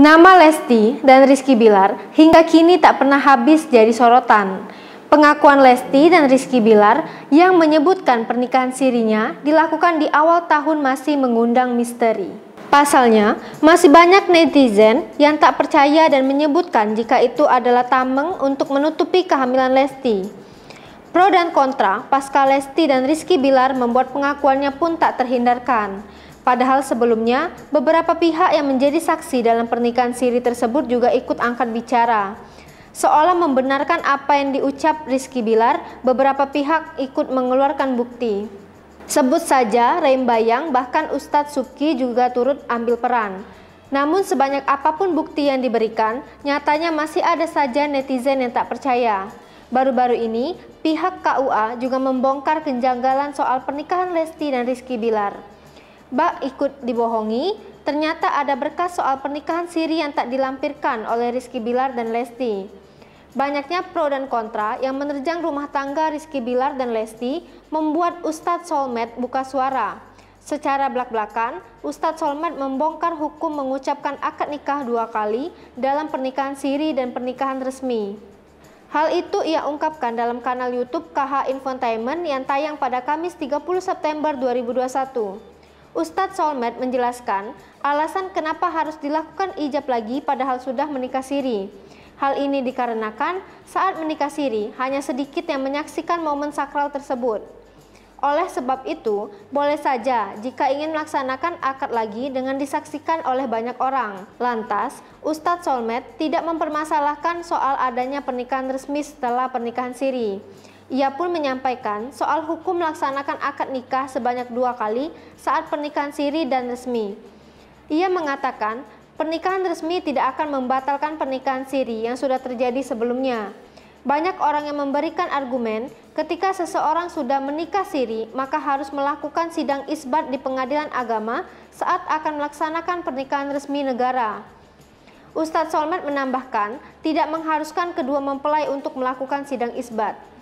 Nama Lesti dan Rizky Bilar hingga kini tak pernah habis jadi sorotan. Pengakuan Lesti dan Rizky Bilar yang menyebutkan pernikahan sirinya dilakukan di awal tahun masih mengundang misteri. Pasalnya, masih banyak netizen yang tak percaya dan menyebutkan jika itu adalah tameng untuk menutupi kehamilan Lesti. Pro dan kontra pasca Lesti dan Rizky Bilar membuat pengakuannya pun tak terhindarkan. Padahal sebelumnya, beberapa pihak yang menjadi saksi dalam pernikahan siri tersebut juga ikut angkat bicara. Seolah membenarkan apa yang diucap Rizky Bilar, beberapa pihak ikut mengeluarkan bukti. Sebut saja Bayang bahkan Ustadz Subki juga turut ambil peran. Namun sebanyak apapun bukti yang diberikan, nyatanya masih ada saja netizen yang tak percaya. Baru-baru ini, pihak KUA juga membongkar kejanggalan soal pernikahan Lesti dan Rizky Bilar. Bak ikut dibohongi, ternyata ada berkas soal pernikahan siri yang tak dilampirkan oleh Rizky Bilar dan Lesti. Banyaknya pro dan kontra yang menerjang rumah tangga Rizky Bilar dan Lesti membuat Ustadz Solmed buka suara. Secara belak-belakan, Ustadz Solmed membongkar hukum mengucapkan akad nikah dua kali dalam pernikahan siri dan pernikahan resmi. Hal itu ia ungkapkan dalam kanal YouTube KH Infotainment yang tayang pada Kamis 30 September 2021. Ustadz Solmed menjelaskan alasan kenapa harus dilakukan ijab lagi padahal sudah menikah siri. Hal ini dikarenakan saat menikah siri hanya sedikit yang menyaksikan momen sakral tersebut. Oleh sebab itu, boleh saja jika ingin melaksanakan akad lagi dengan disaksikan oleh banyak orang. Lantas, Ustadz Solmed tidak mempermasalahkan soal adanya pernikahan resmi setelah pernikahan siri. Ia pun menyampaikan soal hukum melaksanakan akad nikah sebanyak dua kali saat pernikahan siri dan resmi. Ia mengatakan pernikahan resmi tidak akan membatalkan pernikahan siri yang sudah terjadi sebelumnya. Banyak orang yang memberikan argumen ketika seseorang sudah menikah siri maka harus melakukan sidang isbat di pengadilan agama saat akan melaksanakan pernikahan resmi negara. Ustadz Solmed menambahkan, tidak mengharuskan kedua mempelai untuk melakukan sidang isbat.